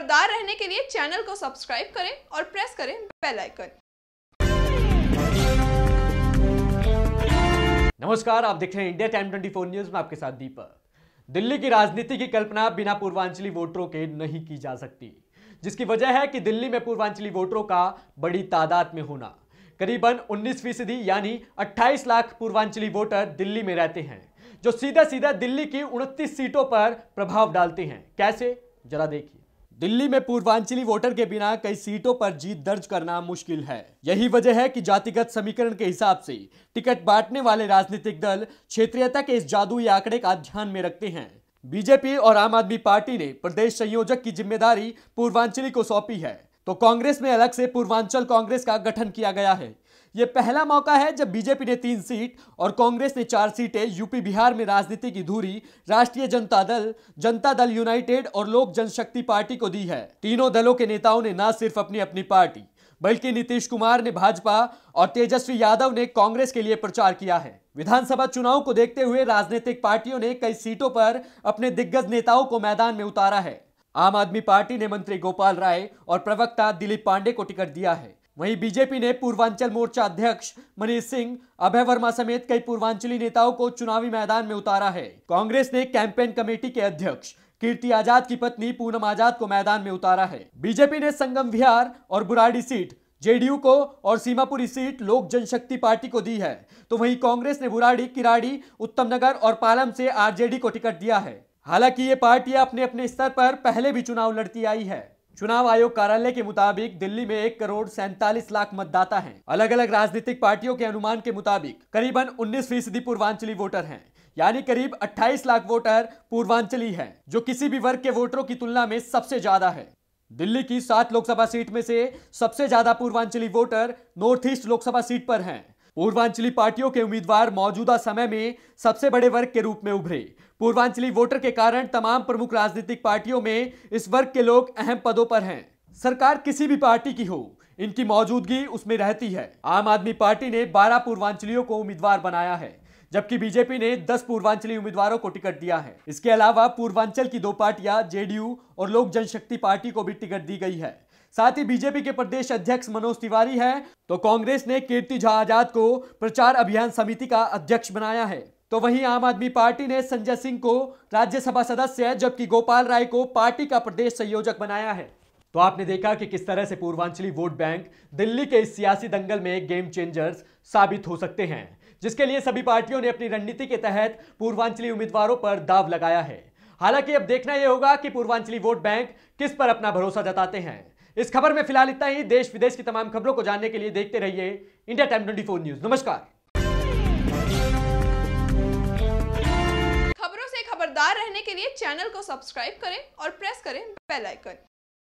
खबरदार रहने के लिए चैनल को सब्सक्राइब करें और प्रेस करें बेल आइकन नमस्कार आप देख रहे हैं इंडिया टाइम 24 न्यूज में आपके साथ दीपक दिल्ली की राजनीति की कल्पना बिना पूर्वांचली वोटरों के नहीं की जा सकती जिसकी वजह है कि दिल्ली में पूर्वांचली वोटरों का बड़ी तादाद में होना करीबन 19 फीसदी यानी 28 लाख पूर्वांचली वोटर दिल्ली में रहते हैं जो सीधा सीधा दिल्ली की उनतीस सीटों पर प्रभाव डालते हैं कैसे जरा देखिए दिल्ली में पूर्वांचली वोटर के बिना कई सीटों पर जीत दर्ज करना मुश्किल है यही वजह है कि जातिगत समीकरण के हिसाब से टिकट बांटने वाले राजनीतिक दल क्षेत्रीयता के इस जादुई आंकड़े का ध्यान में रखते हैं बीजेपी और आम आदमी पार्टी ने प्रदेश संयोजक की जिम्मेदारी पूर्वांचली को सौंपी है तो कांग्रेस में अलग से पूर्वांचल कांग्रेस का गठन किया गया है यह पहला मौका है जब बीजेपी ने तीन सीट और कांग्रेस ने चार सीटें यूपी बिहार में राजनीति की धूरी राष्ट्रीय जनता दल जनता दल यूनाइटेड और लोक जनशक्ति पार्टी को दी है तीनों दलों के नेताओं ने न सिर्फ अपनी अपनी पार्टी बल्कि नीतीश कुमार ने भाजपा और तेजस्वी यादव ने कांग्रेस के लिए प्रचार किया है विधानसभा चुनाव को देखते हुए राजनीतिक पार्टियों ने कई सीटों पर अपने दिग्गज नेताओं को मैदान में उतारा है आम आदमी पार्टी ने मंत्री गोपाल राय और प्रवक्ता दिलीप पांडे को टिकट दिया है वहीं बीजेपी ने पूर्वांचल मोर्चा अध्यक्ष मनीष सिंह अभय वर्मा समेत कई पूर्वांचली नेताओं को चुनावी मैदान में उतारा है कांग्रेस ने कैंपेन कमेटी के अध्यक्ष कीर्ति आजाद की पत्नी पूनम आजाद को मैदान में उतारा है बीजेपी ने संगम विहार और बुराडी सीट जेडीयू को और सीमापुरी सीट लोक जनशक्ति पार्टी को दी है तो वही कांग्रेस ने बुराड़ी किराड़ी उत्तम नगर और पालम से आरजेडी को टिकट दिया है हालांकि ये पार्टियां अपने अपने स्तर पर पहले भी चुनाव लड़ती आई है चुनाव आयोग कार्यालय के मुताबिक दिल्ली में एक करोड़ सैंतालीस लाख मतदाता हैं। अलग अलग राजनीतिक पार्टियों के अनुमान के मुताबिक करीबन 19 फीसदी पूर्वांचली वोटर हैं यानी करीब 28 लाख वोटर पूर्वांचली हैं, जो किसी भी वर्ग के वोटरों की तुलना में सबसे ज्यादा है दिल्ली की सात लोकसभा सीट में से सबसे ज्यादा Purvanchali voter north east Lok Sabha seat पर है पूर्वांचली पार्टियों के उम्मीदवार मौजूदा समय में सबसे बड़े वर्ग के रूप में उभरे पूर्वांचली वोटर के कारण तमाम प्रमुख राजनीतिक पार्टियों में इस वर्ग के लोग अहम पदों पर हैं सरकार किसी भी पार्टी की हो इनकी मौजूदगी उसमें रहती है आम आदमी पार्टी ने 12 पूर्वांचलियों को उम्मीदवार बनाया है जबकि बीजेपी ने 10 पूर्वांचली उम्मीदवारों को टिकट दिया है इसके अलावा पूर्वांचल की दो पार्टियां जेडीयू और लोक जनशक्ति पार्टी को भी टिकट दी गई है साथ ही बीजेपी के प्रदेश अध्यक्ष मनोज तिवारी है तो कांग्रेस ने कीर्ति झा आजाद को प्रचार अभियान समिति का अध्यक्ष बनाया है तो वहीं आम आदमी पार्टी ने संजय सिंह को राज्यसभा सदस्य जबकि गोपाल राय को पार्टी का प्रदेश संयोजक बनाया है तो आपने देखा कि किस तरह से पूर्वांचली वोट बैंक दिल्ली के इस सियासी दंगल में गेम चेंजर्स साबित हो सकते हैं जिसके लिए सभी पार्टियों ने अपनी रणनीति के तहत पूर्वांचली उम्मीदवारों पर दाव लगाया है हालांकि अब देखना यह होगा कि पूर्वांचली वोट बैंक किस पर अपना भरोसा जताते हैं इस खबर में फिलहाल इतना ही देश विदेश की तमाम खबरों को जानने के लिए देखते रहिए India Time twenty four news नमस्कार खबरों से खबरदार रहने के लिए चैनल को सब्सक्राइब करें और प्रेस करें बेल आइकन